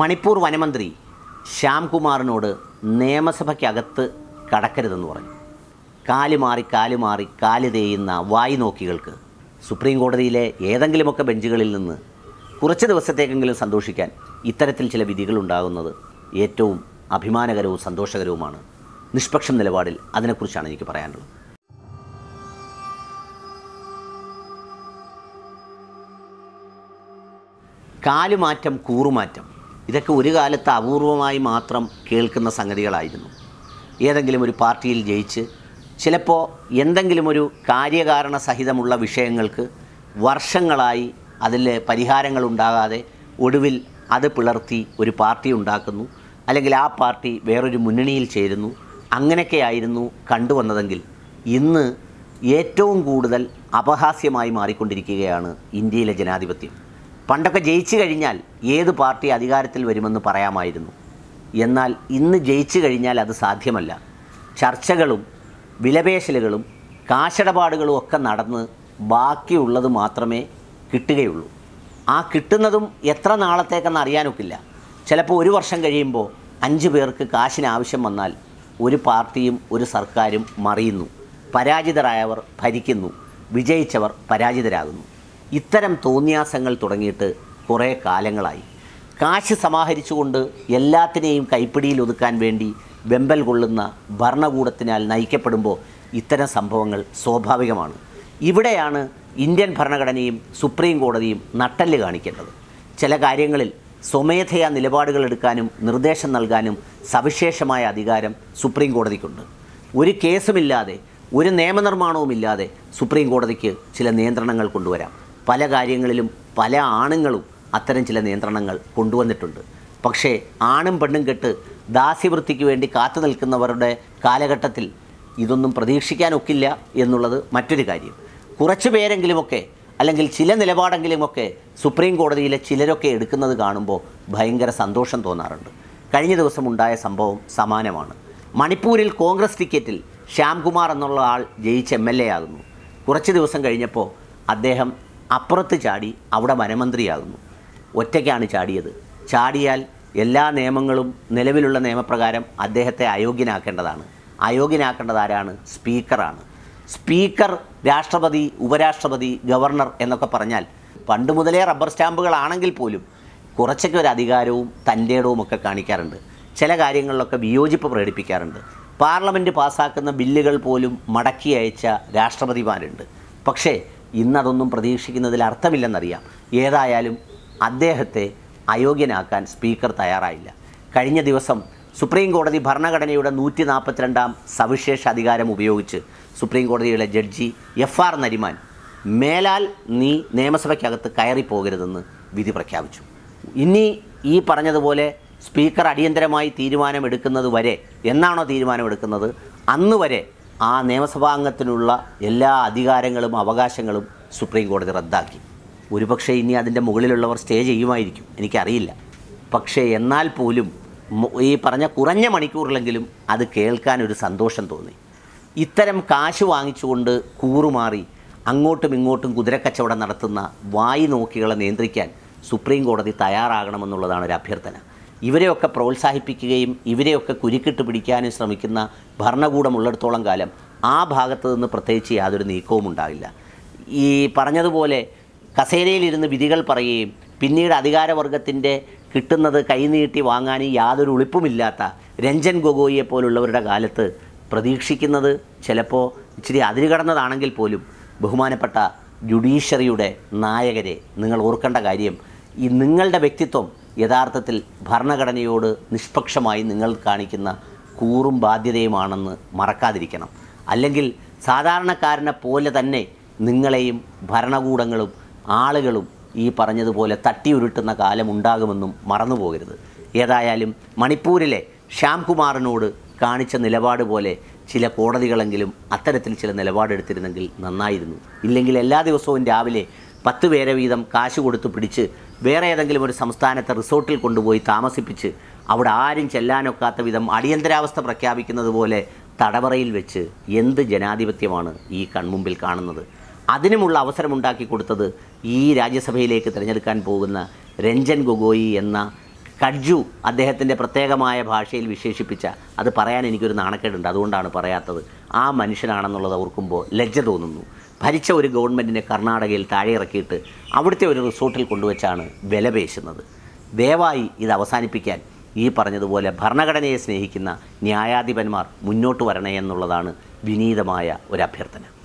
മണിപ്പൂർ വനമന്ത്രി ശ്യാംകുമാറിനോട് നിയമസഭയ്ക്കകത്ത് കടക്കരുതെന്ന് പറഞ്ഞു കാലുമാറി മാറി കാല് തേയുന്ന വായി നോക്കികൾക്ക് സുപ്രീം കോടതിയിലെ ഏതെങ്കിലുമൊക്കെ ബെഞ്ചുകളിൽ നിന്ന് കുറച്ച് ദിവസത്തേക്കെങ്കിലും സന്തോഷിക്കാൻ ഇത്തരത്തിൽ ചില വിധികൾ ഉണ്ടാകുന്നത് ഏറ്റവും അഭിമാനകരവും സന്തോഷകരവുമാണ് നിഷ്പക്ഷം നിലപാടിൽ അതിനെക്കുറിച്ചാണ് എനിക്ക് പറയാനുള്ളത് കാലുമാറ്റം കൂറുമാറ്റം ഇതൊക്കെ ഒരു കാലത്ത് അപൂർവമായി മാത്രം കേൾക്കുന്ന സംഗതികളായിരുന്നു ഏതെങ്കിലും ഒരു പാർട്ടിയിൽ ജയിച്ച് ചിലപ്പോൾ എന്തെങ്കിലും ഒരു കാര്യകാരണ സഹിതമുള്ള വിഷയങ്ങൾക്ക് വർഷങ്ങളായി അതിൽ പരിഹാരങ്ങൾ ഉണ്ടാകാതെ ഒടുവിൽ അത് പിളർത്തി ഒരു പാർട്ടി ഉണ്ടാക്കുന്നു അല്ലെങ്കിൽ ആ പാർട്ടി വേറൊരു മുന്നണിയിൽ ചേരുന്നു അങ്ങനെയൊക്കെയായിരുന്നു കണ്ടുവന്നതെങ്കിൽ ഇന്ന് ഏറ്റവും കൂടുതൽ അപഹാസ്യമായി മാറിക്കൊണ്ടിരിക്കുകയാണ് ഇന്ത്യയിലെ ജനാധിപത്യം പണ്ടൊക്കെ ജയിച്ചു കഴിഞ്ഞാൽ ഏത് പാർട്ടി അധികാരത്തിൽ വരുമെന്ന് പറയാമായിരുന്നു എന്നാൽ ഇന്ന് ജയിച്ചു കഴിഞ്ഞാൽ അത് സാധ്യമല്ല ചർച്ചകളും വിലപേശലുകളും കാശടപാടുകളും ഒക്കെ നടന്ന് ബാക്കിയുള്ളത് മാത്രമേ കിട്ടുകയുള്ളൂ ആ കിട്ടുന്നതും എത്ര നാളത്തേക്കെന്ന് അറിയാനൊക്കില്ല ചിലപ്പോൾ ഒരു വർഷം കഴിയുമ്പോൾ അഞ്ച് പേർക്ക് കാശിന് ആവശ്യം വന്നാൽ ഒരു പാർട്ടിയും ഒരു സർക്കാരും മറിയുന്നു പരാജിതരായവർ ഭരിക്കുന്നു വിജയിച്ചവർ പരാജിതരാകുന്നു ഇത്തരം തോന്നിയാസങ്ങൾ തുടങ്ങിയിട്ട് കുറേ കാലങ്ങളായി കാശ് സമാഹരിച്ചുകൊണ്ട് എല്ലാത്തിനെയും കൈപ്പിടിയിൽ ഒതുക്കാൻ വേണ്ടി വെമ്പൽ കൊള്ളുന്ന ഭരണകൂടത്തിനാൽ നയിക്കപ്പെടുമ്പോൾ ഇത്തരം സംഭവങ്ങൾ സ്വാഭാവികമാണ് ഇവിടെയാണ് ഇന്ത്യൻ ഭരണഘടനയും സുപ്രീം കോടതിയും നട്ടല് കാണിക്കേണ്ടത് ചില കാര്യങ്ങളിൽ സ്വമേധയാ നിലപാടുകൾ എടുക്കാനും നിർദ്ദേശം നൽകാനും സവിശേഷമായ അധികാരം സുപ്രീം കോടതിക്കുണ്ട് ഒരു കേസുമില്ലാതെ ഒരു നിയമനിർമ്മാണവുമില്ലാതെ സുപ്രീം കോടതിക്ക് ചില നിയന്ത്രണങ്ങൾ കൊണ്ടുവരാം പല കാര്യങ്ങളിലും പല ആണുങ്ങളും അത്തരം ചില നിയന്ത്രണങ്ങൾ കൊണ്ടുവന്നിട്ടുണ്ട് പക്ഷേ ആണും പെണ്ണും കെട്ട് ദാസ്യവൃത്തിക്ക് വേണ്ടി കാത്തു നിൽക്കുന്നവരുടെ കാലഘട്ടത്തിൽ ഇതൊന്നും പ്രതീക്ഷിക്കാനൊക്കില്ല എന്നുള്ളത് മറ്റൊരു കാര്യം കുറച്ച് പേരെങ്കിലുമൊക്കെ അല്ലെങ്കിൽ ചില നിലപാടെങ്കിലുമൊക്കെ സുപ്രീം കോടതിയിലെ ചിലരൊക്കെ എടുക്കുന്നത് കാണുമ്പോൾ ഭയങ്കര സന്തോഷം തോന്നാറുണ്ട് കഴിഞ്ഞ ദിവസം ഉണ്ടായ സംഭവം സമാനമാണ് മണിപ്പൂരിൽ കോൺഗ്രസ് ടിക്കറ്റിൽ ശ്യാംകുമാർ എന്നുള്ള ആൾ ജയിച്ച് എം എൽ എ ആകുന്നു കുറച്ച് ദിവസം കഴിഞ്ഞപ്പോൾ അദ്ദേഹം അപ്പുറത്ത് ചാടി അവിടെ വനമന്ത്രിയാകുന്നു ഒറ്റയ്ക്കാണ് ചാടിയത് ചാടിയാൽ എല്ലാ നിയമങ്ങളും നിലവിലുള്ള നിയമപ്രകാരം അദ്ദേഹത്തെ അയോഗ്യനാക്കേണ്ടതാണ് അയോഗ്യനാക്കേണ്ടത് ആരാണ് സ്പീക്കറാണ് സ്പീക്കർ രാഷ്ട്രപതി ഉപരാഷ്ട്രപതി ഗവർണർ എന്നൊക്കെ പറഞ്ഞാൽ പണ്ട് മുതലേ റബ്ബർ സ്റ്റാമ്പുകളാണെങ്കിൽ പോലും കുറച്ചൊക്കെ ഒരു അധികാരവും തൻ്റെടവും ഒക്കെ കാണിക്കാറുണ്ട് ചില കാര്യങ്ങളിലൊക്കെ വിയോജിപ്പ് പ്രകടിപ്പിക്കാറുണ്ട് പാർലമെൻറ്റ് പാസ്സാക്കുന്ന ബില്ലുകൾ പോലും മടക്കി അയച്ച രാഷ്ട്രപതിമാരുണ്ട് പക്ഷേ ഇന്നതൊന്നും പ്രതീക്ഷിക്കുന്നതിൽ അർത്ഥമില്ലെന്നറിയാം ഏതായാലും അദ്ദേഹത്തെ അയോഗ്യനാക്കാൻ സ്പീക്കർ തയ്യാറായില്ല കഴിഞ്ഞ ദിവസം സുപ്രീം കോടതി ഭരണഘടനയുടെ നൂറ്റി നാൽപ്പത്തിരണ്ടാം സവിശേഷ അധികാരം ഉപയോഗിച്ച് സുപ്രീം കോടതിയിലെ ജഡ്ജി എഫ് ആർ നരിമാൻ മേലാൽ നീ നിയമസഭയ്ക്കകത്ത് കയറിപ്പോകരുതെന്ന് വിധി പ്രഖ്യാപിച്ചു ഇനി ഈ പറഞ്ഞതുപോലെ സ്പീക്കർ അടിയന്തരമായി തീരുമാനമെടുക്കുന്നത് വരെ എന്നാണോ തീരുമാനമെടുക്കുന്നത് അന്ന് വരെ ആ നിയമസഭാംഗത്തിനുള്ള എല്ലാ അധികാരങ്ങളും അവകാശങ്ങളും സുപ്രീം കോടതി റദ്ദാക്കി ഒരുപക്ഷെ ഇനി അതിൻ്റെ മുകളിലുള്ളവർ സ്റ്റേ ചെയ്യുമായിരിക്കും എനിക്കറിയില്ല പക്ഷേ എന്നാൽ പോലും ഈ പറഞ്ഞ കുറഞ്ഞ മണിക്കൂറിലെങ്കിലും അത് കേൾക്കാൻ ഒരു സന്തോഷം തോന്നി ഇത്തരം കാശ് വാങ്ങിച്ചുകൊണ്ട് കൂറുമാറി അങ്ങോട്ടും ഇങ്ങോട്ടും കുതിരക്കച്ചവടം നടത്തുന്ന വായി നോക്കികളെ നിയന്ത്രിക്കാൻ സുപ്രീം കോടതി തയ്യാറാകണമെന്നുള്ളതാണ് ഒരു അഭ്യർത്ഥന ഇവരെയൊക്കെ പ്രോത്സാഹിപ്പിക്കുകയും ഇവരെയൊക്കെ കുരുക്കിട്ട് പിടിക്കാനും ശ്രമിക്കുന്ന ഭരണകൂടമുള്ളിടത്തോളം കാലം ആ ഭാഗത്തു നിന്ന് പ്രത്യേകിച്ച് യാതൊരു നീക്കവും ഉണ്ടാകില്ല ഈ പറഞ്ഞതുപോലെ കസേരയിലിരുന്ന് വിധികൾ പറയുകയും പിന്നീട് അധികാരവർഗത്തിൻ്റെ കിട്ടുന്നത് കൈനീട്ടി വാങ്ങാനും യാതൊരു ഉളിപ്പുമില്ലാത്ത രഞ്ജൻ ഗൊഗോയിയെ പോലുള്ളവരുടെ കാലത്ത് പ്രതീക്ഷിക്കുന്നത് ചിലപ്പോൾ ഇച്ചിരി അതിരുകടന്നതാണെങ്കിൽ പോലും ബഹുമാനപ്പെട്ട ജുഡീഷ്യറിയുടെ നായകരെ നിങ്ങൾ ഓർക്കേണ്ട കാര്യം ഈ നിങ്ങളുടെ വ്യക്തിത്വം യഥാർത്ഥത്തിൽ ഭരണഘടനയോട് നിഷ്പക്ഷമായി നിങ്ങൾ കാണിക്കുന്ന കൂറും ബാധ്യതയുമാണെന്ന് മറക്കാതിരിക്കണം അല്ലെങ്കിൽ സാധാരണക്കാരനെ പോലെ തന്നെ നിങ്ങളെയും ഭരണകൂടങ്ങളും ആളുകളും ഈ പറഞ്ഞതുപോലെ തട്ടിയുരുട്ടുന്ന കാലമുണ്ടാകുമെന്നും മറന്നു പോകരുത് ഏതായാലും മണിപ്പൂരിലെ ശ്യാംകുമാറിനോട് കാണിച്ച നിലപാട് പോലെ ചില കോടതികളെങ്കിലും അത്തരത്തിൽ ചില നിലപാടെടുത്തിരുന്നെങ്കിൽ നന്നായിരുന്നു ഇല്ലെങ്കിൽ എല്ലാ ദിവസവും രാവിലെ പത്ത് പേരെ വീതം കാശ് കൊടുത്ത് പിടിച്ച് വേറെ ഏതെങ്കിലും ഒരു സംസ്ഥാനത്തെ റിസോർട്ടിൽ കൊണ്ടുപോയി താമസിപ്പിച്ച് അവിടെ ആരും ചെല്ലാനൊക്കാത്ത വിധം അടിയന്തരാവസ്ഥ പ്രഖ്യാപിക്കുന്നത് പോലെ തടവറയിൽ വെച്ച് എന്ത് ജനാധിപത്യമാണ് ഈ കൺമുമ്പിൽ കാണുന്നത് അതിനുമുള്ള അവസരമുണ്ടാക്കി കൊടുത്തത് ഈ രാജ്യസഭയിലേക്ക് തിരഞ്ഞെടുക്കാൻ പോകുന്ന രഞ്ജൻ ഗൊഗോയി എന്ന കഡ്ജു അദ്ദേഹത്തിൻ്റെ പ്രത്യേകമായ ഭാഷയിൽ വിശേഷിപ്പിച്ച അത് പറയാൻ എനിക്കൊരു നാണക്കേടുണ്ട് അതുകൊണ്ടാണ് പറയാത്തത് ആ മനുഷ്യനാണെന്നുള്ളത് ഓർക്കുമ്പോൾ ലജ്ജ തോന്നുന്നു ഭരിച്ച ഒരു ഗവൺമെൻറ്റിനെ കർണാടകയിൽ താഴെ ഇറക്കിയിട്ട് അവിടുത്തെ ഒരു റിസോർട്ടിൽ കൊണ്ടുവച്ചാണ് പേശുന്നത് ദയവായി ഇത് അവസാനിപ്പിക്കാൻ ഈ പറഞ്ഞതുപോലെ ഭരണഘടനയെ സ്നേഹിക്കുന്ന ന്യായാധിപന്മാർ മുന്നോട്ട് വരണേ എന്നുള്ളതാണ് വിനീതമായ ഒരു അഭ്യർത്ഥന